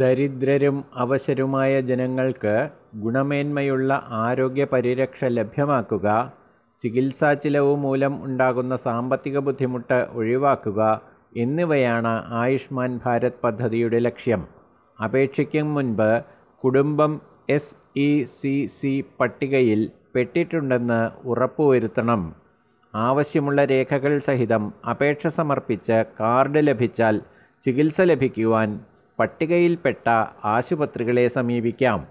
ദരിദ്രരും അവശരുമായ ജനങ്ങൾക്ക് ഗുണമേന്മയുള്ള ആരോഗ്യ പരിരക്ഷ ലഭ്യമാക്കുക ചികിത്സാ ചിലവ് മൂലം ഉണ്ടാകുന്ന സാമ്പത്തിക ബുദ്ധിമുട്ട് ഒഴിവാക്കുക എന്നിവയാണ് ആയുഷ്മാൻ ഭാരത് പദ്ധതിയുടെ ലക്ഷ്യം അപേക്ഷയ്ക്കും മുൻപ് കുടുംബം എസ് ഇ സി സി പട്ടികയിൽ പെട്ടിട്ടുണ്ടെന്ന് ഉറപ്പുവരുത്തണം ആവശ്യമുള്ള രേഖകൾ സഹിതം അപേക്ഷ സമർപ്പിച്ച് കാർഡ് ലഭിച്ചാൽ ചികിത്സ ലഭിക്കുവാൻ പട്ടികയിൽപ്പെട്ട ആശുപത്രികളെ സമീപിക്കാം